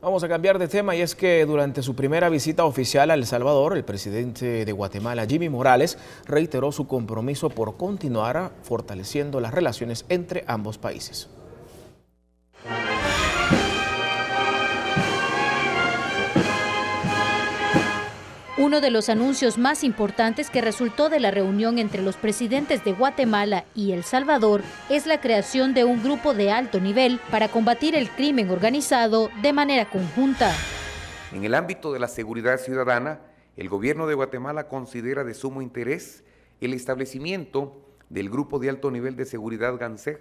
Vamos a cambiar de tema y es que durante su primera visita oficial a El Salvador, el presidente de Guatemala, Jimmy Morales, reiteró su compromiso por continuar fortaleciendo las relaciones entre ambos países. Uno de los anuncios más importantes que resultó de la reunión entre los presidentes de Guatemala y El Salvador es la creación de un grupo de alto nivel para combatir el crimen organizado de manera conjunta. En el ámbito de la seguridad ciudadana, el gobierno de Guatemala considera de sumo interés el establecimiento del Grupo de Alto Nivel de Seguridad GANSEG, e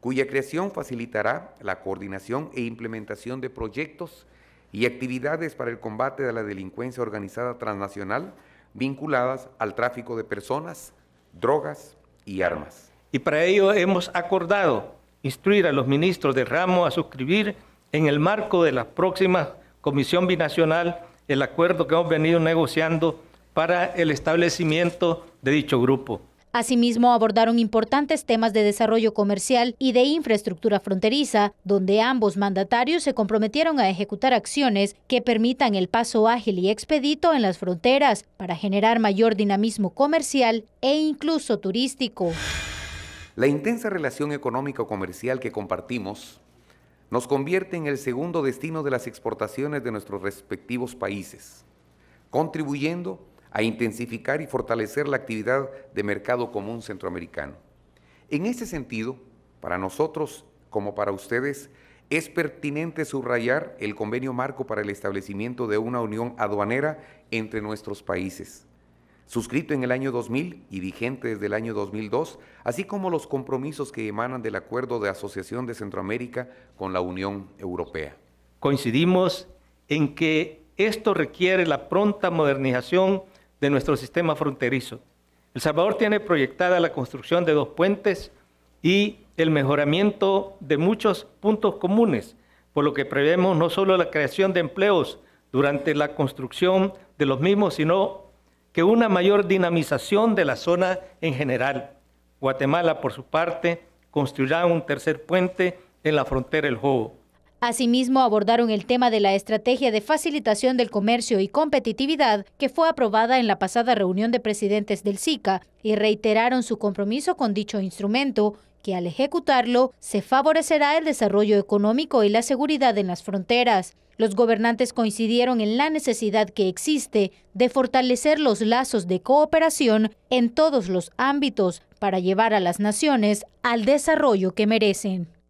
cuya creación facilitará la coordinación e implementación de proyectos y actividades para el combate de la delincuencia organizada transnacional vinculadas al tráfico de personas, drogas y armas. Y para ello hemos acordado instruir a los ministros de ramo a suscribir en el marco de la próxima Comisión Binacional el acuerdo que hemos venido negociando para el establecimiento de dicho grupo. Asimismo, abordaron importantes temas de desarrollo comercial y de infraestructura fronteriza, donde ambos mandatarios se comprometieron a ejecutar acciones que permitan el paso ágil y expedito en las fronteras para generar mayor dinamismo comercial e incluso turístico. La intensa relación económico-comercial que compartimos nos convierte en el segundo destino de las exportaciones de nuestros respectivos países, contribuyendo a intensificar y fortalecer la actividad de mercado común centroamericano. En ese sentido, para nosotros como para ustedes, es pertinente subrayar el convenio marco para el establecimiento de una unión aduanera entre nuestros países, suscrito en el año 2000 y vigente desde el año 2002, así como los compromisos que emanan del Acuerdo de Asociación de Centroamérica con la Unión Europea. Coincidimos en que esto requiere la pronta modernización de nuestro sistema fronterizo. El Salvador tiene proyectada la construcción de dos puentes y el mejoramiento de muchos puntos comunes, por lo que prevemos no solo la creación de empleos durante la construcción de los mismos, sino que una mayor dinamización de la zona en general. Guatemala, por su parte, construirá un tercer puente en la frontera del Jobo. Asimismo, abordaron el tema de la estrategia de facilitación del comercio y competitividad que fue aprobada en la pasada reunión de presidentes del SICA y reiteraron su compromiso con dicho instrumento que al ejecutarlo se favorecerá el desarrollo económico y la seguridad en las fronteras. Los gobernantes coincidieron en la necesidad que existe de fortalecer los lazos de cooperación en todos los ámbitos para llevar a las naciones al desarrollo que merecen.